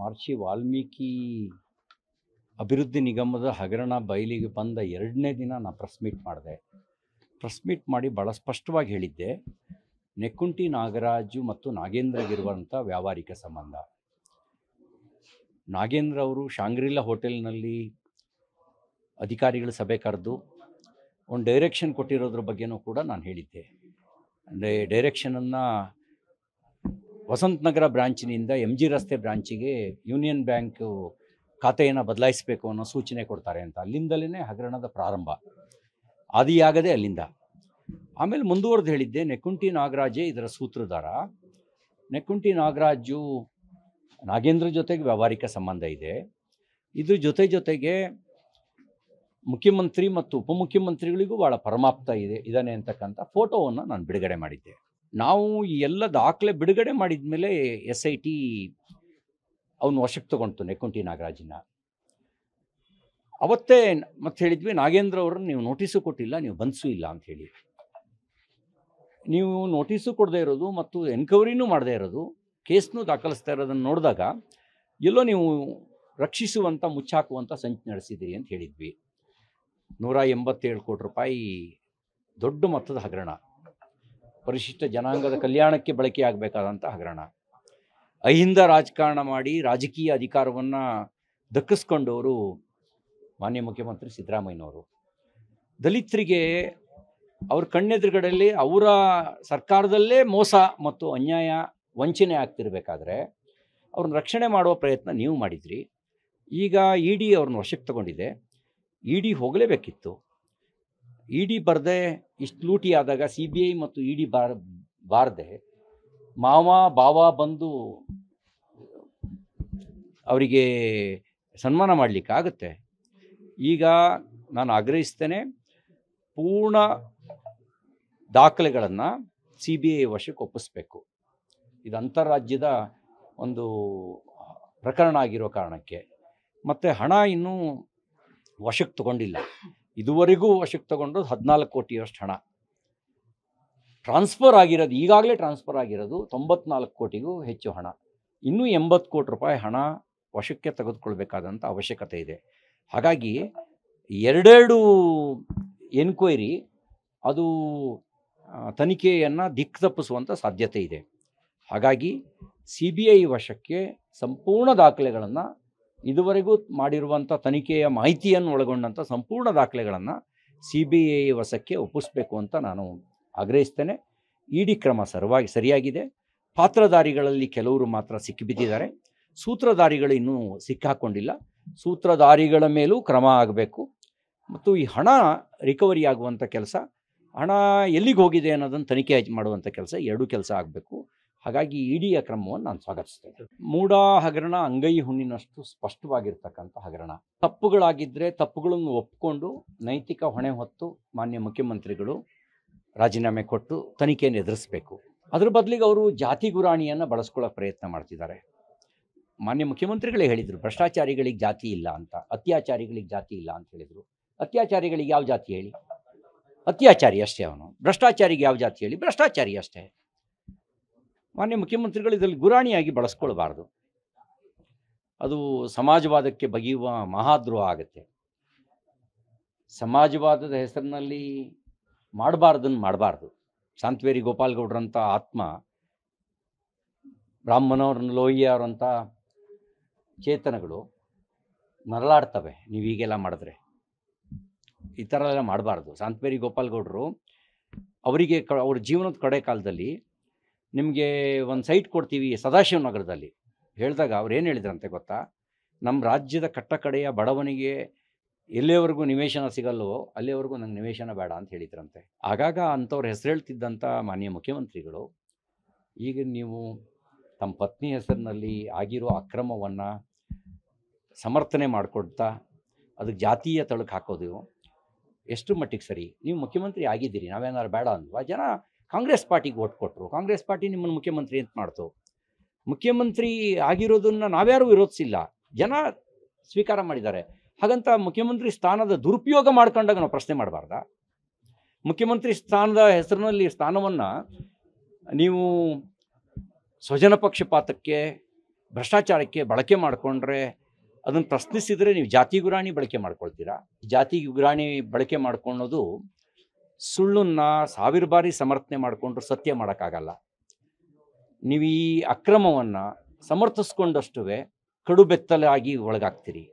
ಮಹರ್ಷಿ ವಾಲ್ಮೀಕಿ ಅಭಿವೃದ್ಧಿ ನಿಗಮದ ಹಗರಣ ಬಯಲಿಗೆ ಬಂದ ಎರಡನೇ ದಿನ ನಾನು ಪ್ರೆಸ್ ಮೀಟ್ ಮಾಡಿದೆ ಪ್ರೆಸ್ ಮೀಟ್ ಮಾಡಿ ಭಾಳ ಸ್ಪಷ್ಟವಾಗಿ ಹೇಳಿದ್ದೆ ನೆಕ್ಕುಂಟಿ ನಾಗರಾಜು ಮತ್ತು ನಾಗೇಂದ್ರಗಿರುವಂಥ ವ್ಯಾವಹಾರಿಕ ಸಂಬಂಧ ನಾಗೇಂದ್ರ ಅವರು ಶಾಂಗ್ರಿಲಾ ಹೋಟೆಲ್ನಲ್ಲಿ ಅಧಿಕಾರಿಗಳ ಸಭೆ ಕರೆದು ಒಂದು ಡೈರೆಕ್ಷನ್ ಕೊಟ್ಟಿರೋದ್ರ ಬಗ್ಗೆನೂ ಕೂಡ ನಾನು ಹೇಳಿದ್ದೆ ಅಂದರೆ ಡೈರೆಕ್ಷನನ್ನು ವಸಂತನಗರ ಬ್ರಾಂಚಿನಿಂದ ಎಂ ಜಿ ರಸ್ತೆ ಬ್ರಾಂಚಿಗೆ ಯೂನಿಯನ್ ಬ್ಯಾಂಕು ಖಾತೆಯನ್ನು ಬದಲಾಯಿಸಬೇಕು ಅನ್ನೋ ಸೂಚನೆ ಕೊಡ್ತಾರೆ ಅಂತ ಅಲ್ಲಿಂದಲೇ ಹಗರಣದ ಪ್ರಾರಂಭ ಆದಿಯಾಗದೆ ಅಲ್ಲಿಂದ ಆಮೇಲೆ ಮುಂದುವರೆದು ಹೇಳಿದ್ದೆ ನೆಕುಂಟಿ ನಾಗರಾಜೇ ಇದರ ಸೂತ್ರಧಾರ ನೆಕ್ಕುಂಟಿ ನಾಗರಾಜು ನಾಗೇಂದ್ರ ಜೊತೆಗೆ ವ್ಯಾವಹಾರಿಕ ಸಂಬಂಧ ಇದೆ ಇದ್ರ ಜೊತೆ ಜೊತೆಗೆ ಮುಖ್ಯಮಂತ್ರಿ ಮತ್ತು ಉಪಮುಖ್ಯಮಂತ್ರಿಗಳಿಗೂ ಭಾಳ ಪರಮಾಪ್ತ ಇದೆ ಇದ್ದಾನೆ ಅಂತಕ್ಕಂಥ ಫೋಟೋವನ್ನು ನಾನು ಬಿಡುಗಡೆ ಮಾಡಿದ್ದೆ ನಾವು ಎಲ್ಲ ದಾಖಲೆ ಬಿಡುಗಡೆ ಮಾಡಿದ ಮೇಲೆ ಎಸ್ ಐ ಟಿ ಅವನು ವಶಕ್ಕೆ ತೊಗೊಂತು ನೆಕ್ಕುಂಟಿ ನಾಗರಾಜನ ಅವತ್ತೇ ಮತ್ತೆ ಹೇಳಿದ್ವಿ ನಾಗೇಂದ್ರ ಅವ್ರನ್ನ ನೀವು ನೋಟಿಸು ಕೊಟ್ಟಿಲ್ಲ ನೀವು ಬನ್ಸು ಇಲ್ಲ ಅಂತ ಹೇಳಿ ನೀವು ನೋಟಿಸು ಕೊಡದೇ ಇರೋದು ಮತ್ತು ಎನ್ಕ್ವೈರಿನೂ ಮಾಡದೇ ಇರೋದು ಕೇಸ್ನೂ ದಾಖಲಿಸ್ತಾ ಇರೋದನ್ನು ನೋಡಿದಾಗ ಎಲ್ಲೋ ನೀವು ರಕ್ಷಿಸುವಂಥ ಮುಚ್ಚಾಕುವಂಥ ಸಂಚು ನಡೆಸಿದಿರಿ ಅಂತ ಹೇಳಿದ್ವಿ ನೂರ ಎಂಬತ್ತೇಳು ಕೋಟಿ ರೂಪಾಯಿ ದೊಡ್ಡ ಮೊತ್ತದ ಹಗರಣ ಪರಿಶಿಷ್ಟ ಜನಾಂಗದ ಕಲ್ಯಾಣಕ್ಕೆ ಬಳಕೆಯಾಗಬೇಕಾದಂಥ ಹಗರಣ ಅಹಿಂದ ರಾಜಕಾರಣ ಮಾಡಿ ರಾಜಕೀಯ ಅಧಿಕಾರವನ್ನು ದಕ್ಕಿಸ್ಕೊಂಡವರು ಮಾನ್ಯ ಮುಖ್ಯಮಂತ್ರಿ ಸಿದ್ದರಾಮಯ್ಯನವರು ದಲಿತರಿಗೆ ಅವ್ರ ಕಣ್ಣೆದುರುಗಡೆಯಲ್ಲಿ ಅವರ ಸರ್ಕಾರದಲ್ಲೇ ಮೋಸ ಮತ್ತು ಅನ್ಯಾಯ ವಂಚನೆ ಆಗ್ತಿರಬೇಕಾದ್ರೆ ಅವ್ರನ್ನ ರಕ್ಷಣೆ ಮಾಡುವ ಪ್ರಯತ್ನ ನೀವು ಮಾಡಿದ್ರಿ ಈಗ ಇ ಡಿ ಅವ್ರನ್ನ ವಶಕ್ಕೆ ತಗೊಂಡಿದೆ ಇ ಡಿ ಹೋಗಲೇಬೇಕಿತ್ತು ಇ ಡಿ ಬರದೆ ಇಷ್ಟು ಲೂಟಿ ಆದಾಗ ಸಿ ಬಿ ಐ ಮತ್ತು ಇ ಡಿ ಬಾರ್ ಬಾರದೆ ಮಾವ ಬಾವ ಬಂದು ಅವರಿಗೆ ಸನ್ಮಾನ ಮಾಡಲಿಕ್ಕಾಗುತ್ತೆ ಈಗ ನಾನು ಆಗ್ರಹಿಸ್ತೇನೆ ಪೂರ್ಣ ದಾಖಲೆಗಳನ್ನು ಸಿ ಬಿ ಐ ವಶಕ್ಕೆ ಒಪ್ಪಿಸ್ಬೇಕು ಇದು ಅಂತಾರಾಜ್ಯದ ಒಂದು ಪ್ರಕರಣ ಆಗಿರೋ ಕಾರಣಕ್ಕೆ ಮತ್ತು ಹಣ ಇನ್ನೂ ವಶಕ್ಕೆ ತಗೊಂಡಿಲ್ಲ ಇದುವರೆಗೂ ವಶಕ್ಕೆ ತಗೊಂಡಿರೋದು ಹದಿನಾಲ್ಕು ಕೋಟಿಯಷ್ಟು ಹಣ ಟ್ರಾನ್ಸ್ಫರ್ ಆಗಿರೋದು ಈಗಾಗಲೇ ಟ್ರಾನ್ಸ್ಫರ್ ಆಗಿರೋದು ತೊಂಬತ್ನಾಲ್ಕು ಕೋಟಿಗೂ ಹೆಚ್ಚು ಹಣ ಇನ್ನೂ ಎಂಬತ್ತು ಕೋಟಿ ರೂಪಾಯಿ ಹಣ ವಶಕ್ಕೆ ತೆಗೆದುಕೊಳ್ಬೇಕಾದಂಥ ಅವಶ್ಯಕತೆ ಇದೆ ಹಾಗಾಗಿ ಎರಡೆರಡು ಎನ್ಕ್ವೈರಿ ಅದು ತನಿಖೆಯನ್ನು ದಿಕ್ ತಪ್ಪಿಸುವಂಥ ಸಾಧ್ಯತೆ ಇದೆ ಹಾಗಾಗಿ ಸಿ ಬಿ ಐ ವಶಕ್ಕೆ ಸಂಪೂರ್ಣ ದಾಖಲೆಗಳನ್ನು ಇದುವರೆಗೂ ಮಾಡಿರುವಂಥ ತನಿಖೆಯ ಮಾಹಿತಿಯನ್ನು ಒಳಗೊಂಡಂಥ ಸಂಪೂರ್ಣ ದಾಖಲೆಗಳನ್ನು ಸಿ ಬಿ ಐ ವಶಕ್ಕೆ ಒಪ್ಪಿಸಬೇಕು ಅಂತ ನಾನು ಆಗ್ರಹಿಸ್ತೇನೆ ಇಡಿ ಕ್ರಮ ಸರ್ವಾಗಿ ಸರಿಯಾಗಿದೆ ಪಾತ್ರಧಾರಿಗಳಲ್ಲಿ ಕೆಲವರು ಮಾತ್ರ ಸಿಕ್ಕಿಬಿದ್ದಿದ್ದಾರೆ ಸೂತ್ರಧಾರಿಗಳು ಇನ್ನೂ ಸಿಕ್ಕಾಕೊಂಡಿಲ್ಲ ಸೂತ್ರಧಾರಿಗಳ ಮೇಲೂ ಕ್ರಮ ಆಗಬೇಕು ಮತ್ತು ಈ ಹಣ ರಿಕವರಿ ಆಗುವಂಥ ಕೆಲಸ ಹಣ ಎಲ್ಲಿಗೆ ಹೋಗಿದೆ ಅನ್ನೋದನ್ನು ತನಿಖೆ ಮಾಡುವಂಥ ಕೆಲಸ ಎರಡೂ ಕೆಲಸ ಆಗಬೇಕು ಹಾಗಾಗಿ ಇಡೀ ಕ್ರಮವನ್ನು ನಾನು ಸ್ವಾಗತಿಸ್ತೇನೆ ಮೂಡಾ ಹಗರಣ ಅಂಗೈ ಹುಣ್ಣಿನಷ್ಟು ಸ್ಪಷ್ಟವಾಗಿರ್ತಕ್ಕಂಥ ಹಗರಣ ತಪ್ಪುಗಳಾಗಿದ್ದರೆ ತಪ್ಪುಗಳನ್ನು ಒಪ್ಪಿಕೊಂಡು ನೈತಿಕ ಹೊಣೆ ಹೊತ್ತು ಮಾನ್ಯ ಮುಖ್ಯಮಂತ್ರಿಗಳು ರಾಜೀನಾಮೆ ಕೊಟ್ಟು ತನಿಖೆಯನ್ನು ಎದುರಿಸಬೇಕು ಅದ್ರ ಬದಲಿಗೆ ಅವರು ಜಾತಿ ಗುರಾಣಿಯನ್ನು ಬಳಸ್ಕೊಳ್ಳೋಕೆ ಪ್ರಯತ್ನ ಮಾಡ್ತಿದ್ದಾರೆ ಮಾನ್ಯ ಮುಖ್ಯಮಂತ್ರಿಗಳೇ ಹೇಳಿದರು ಭ್ರಷ್ಟಾಚಾರಿಗಳಿಗೆ ಜಾತಿ ಇಲ್ಲ ಅಂತ ಅತ್ಯಾಚಾರಿಗಳಿಗೆ ಜಾತಿ ಇಲ್ಲ ಅಂತ ಹೇಳಿದರು ಅತ್ಯಾಚಾರಿಗಳಿಗೆ ಯಾವ ಜಾತಿ ಹೇಳಿ ಅತ್ಯಾಚಾರಿ ಅಷ್ಟೇ ಅವನು ಭ್ರಷ್ಟಾಚಾರಿಗೆ ಯಾವ ಜಾತಿ ಹೇಳಿ ಭ್ರಷ್ಟಾಚಾರಿ ಅಷ್ಟೇ ಮಾನ್ಯ ಮುಖ್ಯಮಂತ್ರಿಗಳು ಇದರಲ್ಲಿ ಗುರಾಣಿಯಾಗಿ ಬಳಸ್ಕೊಳ್ಬಾರ್ದು ಅದು ಸಮಾಜವಾದಕ್ಕೆ ಬಗೆಯುವ ಮಹಾದ್ರೋಹ ಆಗುತ್ತೆ ಸಮಾಜವಾದದ ಹೆಸರಿನಲ್ಲಿ ಮಾಡಬಾರ್ದನ್ನು ಮಾಡಬಾರ್ದು ಶಾಂತವೇರಿ ಗೋಪಾಲ್ಗೌಡ್ರಂಥ ಆತ್ಮ ರಾಮ್ ಲೋಹಿಯವರಂಥ ಅವರಂಥ ಚೇತನಗಳು ನರಳಾಡ್ತವೆ ನೀವು ಹೀಗೆಲ್ಲ ಮಾಡಿದ್ರೆ ಈ ಥರ ಎಲ್ಲ ಮಾಡಬಾರ್ದು ಶಾಂತವೇರಿ ಗೋಪಾಲ್ಗೌಡರು ಅವರಿಗೆ ಕ ಅವ್ರ ಜೀವನದ ಕಡೆ ಕಾಲದಲ್ಲಿ ನಿಮಗೆ ಒಂದು ಸೈಟ್ ಕೊಡ್ತೀವಿ ಸದಾಶಿವನಗರದಲ್ಲಿ ಹೇಳಿದಾಗ ಅವ್ರು ಏನು ಹೇಳಿದ್ರಂತೆ ಗೊತ್ತಾ ನಮ್ಮ ರಾಜ್ಯದ ಕಟ್ಟಕಡೆಯ ಬಡವನಿಗೆ ಎಲ್ಲಿಯವರೆಗೂ ನಿವೇಶನ ಸಿಗಲ್ವೋ ಅಲ್ಲಿಯವರೆಗೂ ನಂಗೆ ನಿವೇಶನ ಬೇಡ ಅಂತ ಹೇಳಿದ್ರಂತೆ ಆಗಾಗ ಅಂಥವ್ರು ಹೆಸರು ಹೇಳ್ತಿದ್ದಂಥ ಮಾನ್ಯ ಮುಖ್ಯಮಂತ್ರಿಗಳು ಈಗ ನೀವು ತಮ್ಮ ಪತ್ನಿ ಹೆಸರಿನಲ್ಲಿ ಆಗಿರೋ ಅಕ್ರಮವನ್ನು ಸಮರ್ಥನೆ ಮಾಡಿಕೊಡ್ತಾ ಅದಕ್ಕೆ ಜಾತೀಯ ತಳಕ್ಕೆ ಹಾಕೋದು ಎಷ್ಟು ಮಟ್ಟಿಗೆ ಸರಿ ನೀವು ಮುಖ್ಯಮಂತ್ರಿ ಆಗಿದ್ದೀರಿ ನಾವೇನಾದ್ರು ಬೇಡ ಅಂದ್ವಾ ಜನ ಕಾಂಗ್ರೆಸ್ ಪಾರ್ಟಿಗೆ ಓಟ್ ಕೊಟ್ಟರು ಕಾಂಗ್ರೆಸ್ ಪಾರ್ಟಿ ನಿಮ್ಮನ್ನು ಮುಖ್ಯಮಂತ್ರಿ ಅಂತ ಮಾಡ್ತು ಮುಖ್ಯಮಂತ್ರಿ ಆಗಿರೋದನ್ನು ನಾವ್ಯಾರು ವಿರೋಧಿಸಿಲ್ಲ ಜನ ಸ್ವೀಕಾರ ಮಾಡಿದ್ದಾರೆ ಹಾಗಂತ ಮುಖ್ಯಮಂತ್ರಿ ಸ್ಥಾನದ ದುರುಪಯೋಗ ಮಾಡ್ಕೊಂಡಾಗ ನಾವು ಪ್ರಶ್ನೆ ಮಾಡಬಾರ್ದ ಮುಖ್ಯಮಂತ್ರಿ ಸ್ಥಾನದ ಹೆಸರಿನಲ್ಲಿ ಸ್ಥಾನವನ್ನು ನೀವು ಸ್ವಜನ ಪಕ್ಷಪಾತಕ್ಕೆ ಭ್ರಷ್ಟಾಚಾರಕ್ಕೆ ಬಳಕೆ ಮಾಡಿಕೊಂಡ್ರೆ ಅದನ್ನು ಪ್ರಶ್ನಿಸಿದರೆ ನೀವು ಜಾತಿ ಗುರಾಣಿ ಬಳಕೆ ಮಾಡ್ಕೊಳ್ತೀರಾ ಜಾತಿ ಗುರಾಣಿ ಬಳಕೆ ಮಾಡ್ಕೊಳ್ಳೋದು ಸುಳ್ಳನ್ನ ಸಾವಿರ ಬಾರಿ ಸಮರ್ಥನೆ ಮಾಡಿಕೊಂಡ್ರು ಸತ್ಯ ಮಾಡೋಕ್ಕಾಗಲ್ಲ ನೀವು ಈ ಅಕ್ರಮವನ್ನು ಸಮರ್ಥಿಸ್ಕೊಂಡಷ್ಟುವೆ ಕಡು ಆಗಿ ಒಳಗಾಗ್ತೀರಿ